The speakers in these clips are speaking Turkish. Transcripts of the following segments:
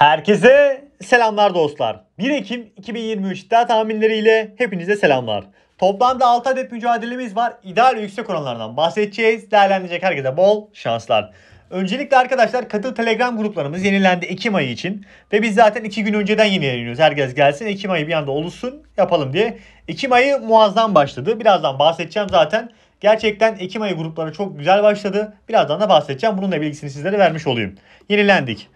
Herkese selamlar dostlar. 1 Ekim 2023 iddia tahminleriyle hepinize selamlar. Toplamda 6 adet mücadelemiz var. İdeal yüksek oranlardan bahsedeceğiz. Değerlendirecek herkese bol şanslar. Öncelikle arkadaşlar katıl telegram gruplarımız yenilendi Ekim ayı için. Ve biz zaten 2 gün önceden yeni yayınlıyoruz. Herkes gelsin Ekim ayı bir anda oluşsun yapalım diye. Ekim ayı muazzam başladı. Birazdan bahsedeceğim zaten. Gerçekten Ekim ayı grupları çok güzel başladı. Birazdan da bahsedeceğim. Bununla bilgisini sizlere vermiş olayım. Yenilendik.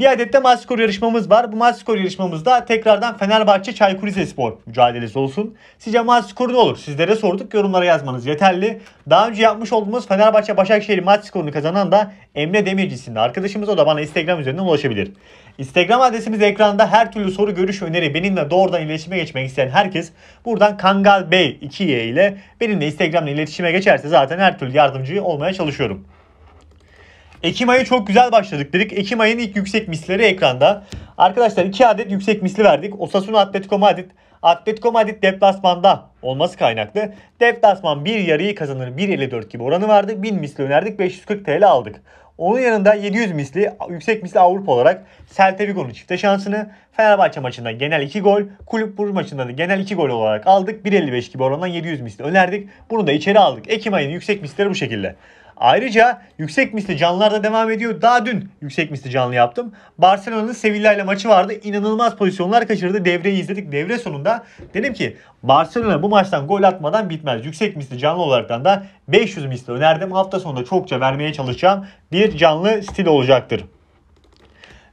Bir adet de maç skoru yarışmamız var. Bu maç skoru yarışmamızda tekrardan Fenerbahçe Çaykur Rizespor mücadelesi olsun. Sizce maç skoru ne olur? Sizlere sorduk. Yorumlara yazmanız yeterli. Daha önce yapmış olduğumuz Fenerbahçe Başakşehir maç skorunu kazanan da Emre Demirci isimli arkadaşımız. O da bana Instagram üzerinden ulaşabilir. Instagram adresimiz ekranda her türlü soru, görüş, öneri benimle doğrudan iletişime geçmek isteyen herkes buradan Kangal Bey 2Y ile benimle Instagram'la iletişime geçerse zaten her türlü yardımcı olmaya çalışıyorum. Ekim ayı çok güzel başladık dedik. Ekim ayının ilk yüksek misleri ekranda. Arkadaşlar 2 adet yüksek misli verdik. Osasuna Atletico Madrid. Atletico Madrid deplasmanda olması kaynaklı. Deplasman bir yarıyı kazanır 1.54 gibi oranı vardı. 1000 misli önerdik 540 TL aldık. Onun yanında 700 misli yüksek misli Avrupa olarak Celta Vigo'nun çifte şansını Fenerbahçe maçında genel 2 gol, Kulüp Burj maçında da genel 2 gol olarak aldık. 1.55 gibi orandan 700 misli önerdik. Bunu da içeri aldık. Ekim ayının yüksek misleri bu şekilde. Ayrıca yüksek misli canlılar da devam ediyor. Daha dün yüksek misli canlı yaptım. Barcelona'nın Sevilla ile maçı vardı. İnanılmaz pozisyonlar kaçırdı. Devreyi izledik. Devre sonunda dedim ki Barcelona bu maçtan gol atmadan bitmez. Yüksek misli canlı olaraktan da 500 misli önerdim. Hafta sonunda çokça vermeye çalışacağım. Bir canlı stil olacaktır.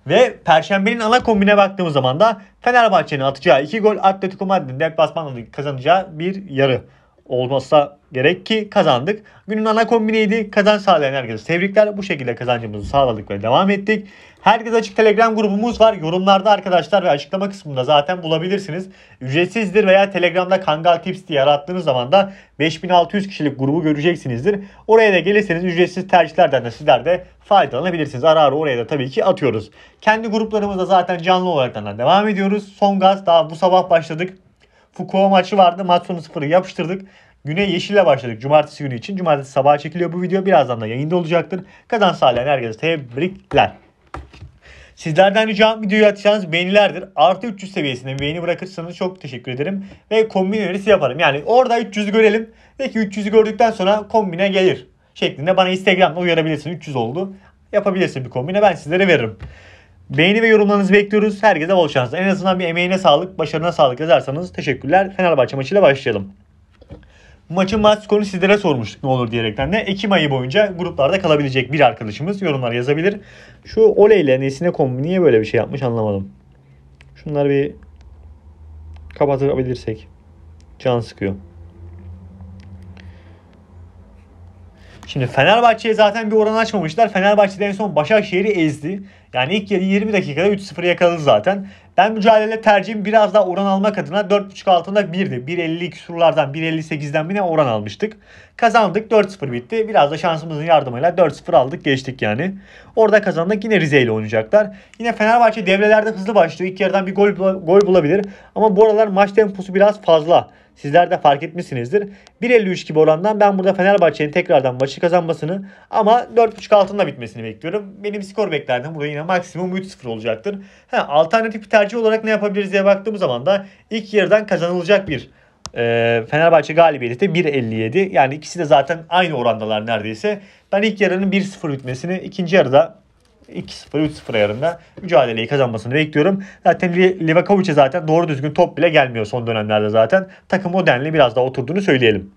Ve Perşembenin ana kombine baktığımız zaman da Fenerbahçe'nin atacağı 2 gol Atletico Madrid'in deplasmanda kazanacağı bir yarı. Olmazsa gerek ki kazandık. Günün ana kombineydi. Kazanç sağlayan herkese tebrikler. Bu şekilde kazancımızı sağladık ve devam ettik. Herkes açık Telegram grubumuz var. Yorumlarda arkadaşlar ve açıklama kısmında zaten bulabilirsiniz. Ücretsizdir veya Telegram'da Kangal Tips diye arattığınız zaman da 5600 kişilik grubu göreceksinizdir. Oraya da gelirseniz ücretsiz tercihlerden de sizler de faydalanabilirsiniz. Ara ara oraya da tabii ki atıyoruz. Kendi gruplarımızda zaten canlı olarak da devam ediyoruz. Son gaz daha bu sabah başladık. Foucault maçı vardı. Maç sonu sıfırı yapıştırdık. Güne yeşille başladık cumartesi günü için. Cumartesi sabah çekiliyor bu video. Birazdan da yayında olacaktır. Kazan sağlayan herkese tebrikler. Sizlerden ricam videoyu atacağınız beğenilerdir. Artı 300 seviyesinde beğeni bırakırsanız çok teşekkür ederim. Ve kombin önerisi yaparım. Yani orada 300'ü görelim. Belki 300'ü gördükten sonra kombine gelir. Şeklinde bana Instagram'da uyarabilirsin. 300 oldu. Yapabilirsin bir kombine. Ben sizlere veririm. Beğeni ve yorumlarınızı bekliyoruz. Herkese bol şans. En azından bir emeğine sağlık, başarına sağlık yazarsanız teşekkürler. Fenerbahçe maçıyla başlayalım. Maçın maç skorunu sizlere sormuştuk ne olur diyerekten de. Ekim ayı boyunca gruplarda kalabilecek bir arkadaşımız yorumlar yazabilir. Şu Ole ile Nesine kombi niye böyle bir şey yapmış anlamadım. Şunları bir kapatabilirsek. Can sıkıyor. Şimdi Fenerbahçe'ye zaten bir oran açmamışlar. Fenerbahçe'de en son Başakşehir'i ezdi. Yani ilk yarı 20 dakikada 3-0 yakaladı zaten. Ben mücadele tercihim biraz daha oran almak adına 4.5 altında 1'di. 152 küsurlardan 1.58'den bile oran almıştık. Kazandık 4-0 bitti. Biraz da şansımızın yardımıyla 4-0 aldık geçtik yani. Orada kazandık yine Rize ile oynayacaklar. Yine Fenerbahçe devrelerde hızlı başlıyor. İlk yerden bir gol, gol bulabilir. Ama bu aralar maç temposu biraz fazla. Sizler de fark etmişsinizdir. 1.53 gibi orandan ben burada Fenerbahçe'nin tekrardan maçı kazanmasını ama 4.5 altında bitmesini bekliyorum. Benim skor beklentim burada yine maksimum 3-0 olacaktır. Ha, alternatif bir tercih olarak ne yapabiliriz diye baktığımız zaman da ilk yarıdan kazanılacak bir e, Fenerbahçe galibiyeti de 1.57. Yani ikisi de zaten aynı orandalar neredeyse. Ben ilk yarının 1-0 bitmesini, ikinci yarıda 2-0-3-0 ayarında mücadeleyi kazanmasını bekliyorum. Zaten Livakovic'e zaten doğru düzgün top bile gelmiyor son dönemlerde zaten. Takım o denli biraz daha oturduğunu söyleyelim.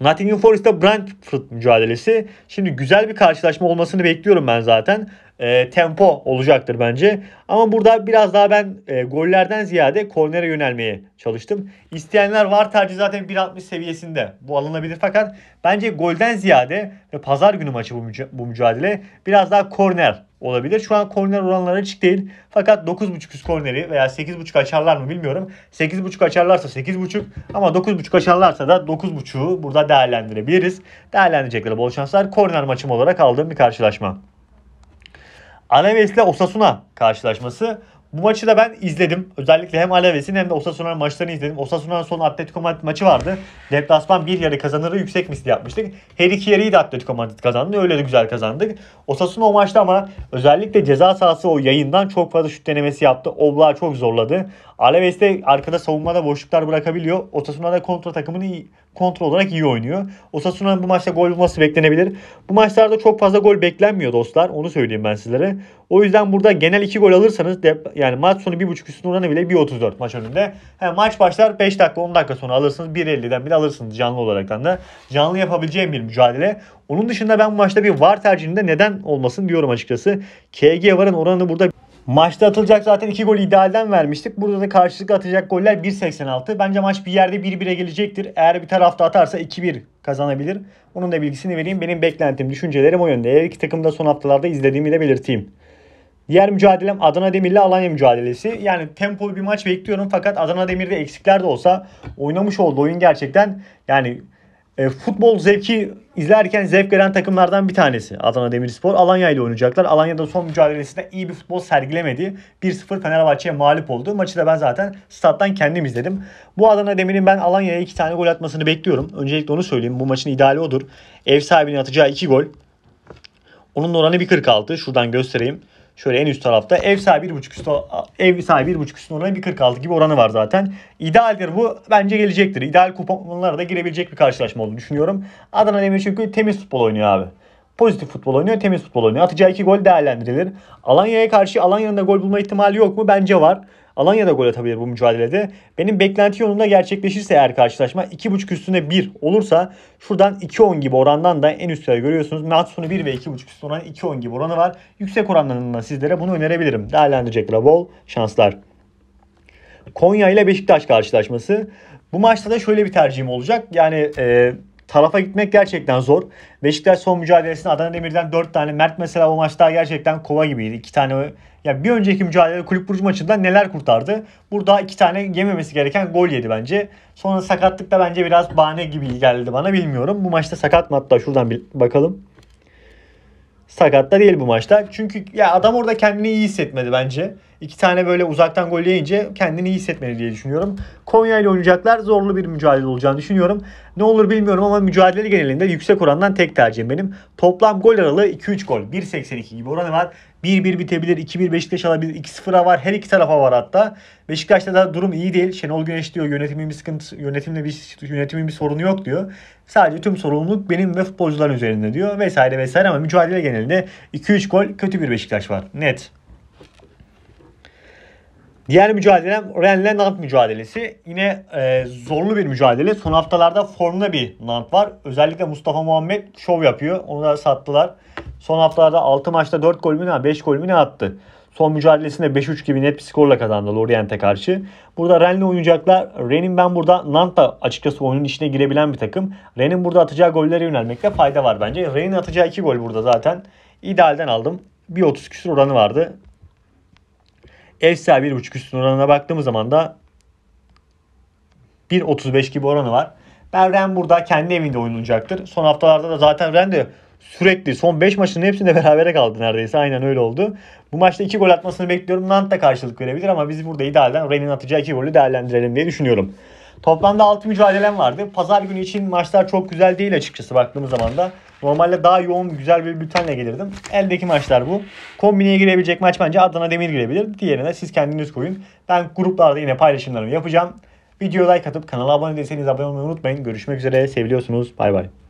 Nottingham Forest'ta Brentford mücadelesi. Şimdi güzel bir karşılaşma olmasını bekliyorum ben zaten. E, tempo olacaktır bence. Ama burada biraz daha ben e, gollerden ziyade kornere yönelmeye çalıştım. İsteyenler var tercih zaten 1.60 seviyesinde. Bu alınabilir fakat bence golden ziyade ve pazar günü maçı bu, müca- bu mücadele biraz daha korner olabilir. Şu an korner oranları açık değil. Fakat 9.5 üst korneri veya 8.5 açarlar mı bilmiyorum. 8.5 açarlarsa 8.5 ama 9.5 açarlarsa da 9.5'u burada değerlendirebiliriz. Değerlendirecekleri bol şanslar. Korner maçım olarak aldığım bir karşılaşma. Alaves ile Osasuna karşılaşması. Bu maçı da ben izledim. Özellikle hem Alaves'in hem de Osasuna'nın maçlarını izledim. Osasuna'nın son Atletico Madrid maçı vardı. Deplasman bir yarı kazanırı yüksek misli yapmıştık. Her iki yarıyı da Atletico Madrid kazandı. Öyle de güzel kazandık. Osasuna o maçta ama özellikle ceza sahası o yayından çok fazla şut denemesi yaptı. Oblak çok zorladı. Alaves de arkada savunmada boşluklar bırakabiliyor. Osasuna da kontra takımını kontrol olarak iyi oynuyor. Osasuna'nın bu maçta gol bulması beklenebilir. Bu maçlarda çok fazla gol beklenmiyor dostlar. Onu söyleyeyim ben sizlere. O yüzden burada genel 2 gol alırsanız yani maç sonu 1.5 üstün oranı bile 1.34 maç önünde. Ha, maç başlar 5 dakika 10 dakika sonra alırsınız. 1.50'den bile alırsınız canlı olarak da. Canlı yapabileceğim bir mücadele. Onun dışında ben bu maçta bir VAR tercihinde neden olmasın diyorum açıkçası. KG VAR'ın oranı burada Maçta atılacak zaten 2 gol idealden vermiştik. Burada da karşılıklı atacak goller 1.86. Bence maç bir yerde 1-1'e gelecektir. Eğer bir tarafta atarsa 2-1 kazanabilir. Onun da bilgisini vereyim. Benim beklentim, düşüncelerim o yönde. Her iki takım da son haftalarda izlediğimi de belirteyim. Diğer mücadelem Adana Demir'le Alanya mücadelesi. Yani tempolu bir maç bekliyorum fakat Adana Demir'de eksikler de olsa oynamış oldu oyun gerçekten yani e, futbol zevki izlerken zevk veren takımlardan bir tanesi. Adana Demirspor Alanya ile oynayacaklar. Alanya'da son mücadelesinde iyi bir futbol sergilemedi. 1-0 Fenerbahçe'ye mağlup oldu. Maçı da ben zaten stat'tan kendim izledim. Bu Adana Demir'in ben Alanya'ya 2 tane gol atmasını bekliyorum. Öncelikle onu söyleyeyim. Bu maçın ideali odur. Ev sahibinin atacağı 2 gol. Onun oranı 1.46. Şuradan göstereyim. Şöyle en üst tarafta ev sahibi 1.5 üstü ev sahibi 1.5 üstün oranı 1.46 gibi oranı var zaten. İdealdir bu. Bence gelecektir. İdeal kuponlara da girebilecek bir karşılaşma olduğunu düşünüyorum. Adana Demir çünkü temiz futbol oynuyor abi. Pozitif futbol oynuyor, temiz futbol oynuyor. Atacağı iki gol değerlendirilir. Alanya'ya karşı Alanya'nın da gol bulma ihtimali yok mu? Bence var. Alanya da gol atabilir bu mücadelede. Benim beklenti yolunda gerçekleşirse eğer karşılaşma 2.5 üstüne 1 olursa şuradan 2.10 gibi orandan da en üstlere görüyorsunuz. Maç sonu 1 ve 2.5 üstü oran 2.10 gibi oranı var. Yüksek oranlarından sizlere bunu önerebilirim. Değerlendirecekler bol şanslar. Konya ile Beşiktaş karşılaşması. Bu maçta da şöyle bir tercihim olacak. Yani e, Tarafa gitmek gerçekten zor. Beşiktaş son mücadelesinde Adana Demir'den 4 tane. Mert mesela o maçta gerçekten kova gibiydi. 2 tane ya bir önceki mücadelede kulüp burcu maçında neler kurtardı? Burada iki tane yememesi gereken gol yedi bence. Sonra sakatlık da bence biraz bahane gibi geldi bana bilmiyorum. Bu maçta sakat mı hatta şuradan bir bakalım. Sakat da değil bu maçta. Çünkü ya adam orada kendini iyi hissetmedi bence. İki tane böyle uzaktan gol yiyince kendini iyi hissetmeli diye düşünüyorum. Konya ile oynayacaklar. Zorlu bir mücadele olacağını düşünüyorum. Ne olur bilmiyorum ama mücadele genelinde yüksek orandan tek tercihim benim. Toplam gol aralığı 2-3 gol. 1.82 gibi oranı var. 1-1 bitebilir. 2-1 Beşiktaş alabilir. 2-0'a var. Her iki tarafa var hatta. Beşiktaş'ta da durum iyi değil. Şenol Güneş diyor yönetimin bir sıkıntı, yönetimle bir, yönetimin bir sorunu yok diyor. Sadece tüm sorumluluk benim ve futbolcuların üzerinde diyor vesaire vesaire ama mücadele genelinde 2-3 gol kötü bir Beşiktaş var. Net. Diğer mücadelem Ren'le Nant mücadelesi. Yine e, zorlu bir mücadele. Son haftalarda formda bir Nant var. Özellikle Mustafa Muhammed şov yapıyor. Onu da sattılar. Son haftalarda 6 maçta 4 gol mü ne 5 gol mü ne attı. Son mücadelesinde 5-3 gibi net bir skorla kazandı Lorient'e karşı. Burada Ren'le oynayacaklar. Ren'in ben burada Nant da açıkçası oyunun içine girebilen bir takım. Ren'in burada atacağı gollere yönelmekte fayda var bence. Ren'in atacağı 2 gol burada zaten. İdealden aldım. Bir 1.30 küsur oranı vardı. Evsel 1.5 üstün oranına baktığımız zaman da 1.35 gibi oranı var. Ben Ren burada kendi evinde oynanacaktır. Son haftalarda da zaten Ren de sürekli son 5 maçının hepsinde berabere kaldı neredeyse. Aynen öyle oldu. Bu maçta 2 gol atmasını bekliyorum. Nant da karşılık verebilir ama biz burada idealden Ren'in atacağı 2 golü değerlendirelim diye düşünüyorum. Toplamda 6 mücadelem vardı. Pazar günü için maçlar çok güzel değil açıkçası baktığımız zaman da. Normalde daha yoğun güzel bir bültenle gelirdim. Eldeki maçlar bu. Kombineye girebilecek maç bence Adana Demir girebilir. Diğerine de siz kendiniz koyun. Ben gruplarda yine paylaşımlarımı yapacağım. Videoya like atıp kanala abone değilseniz abone olmayı unutmayın. Görüşmek üzere. Seviliyorsunuz. Bay bay.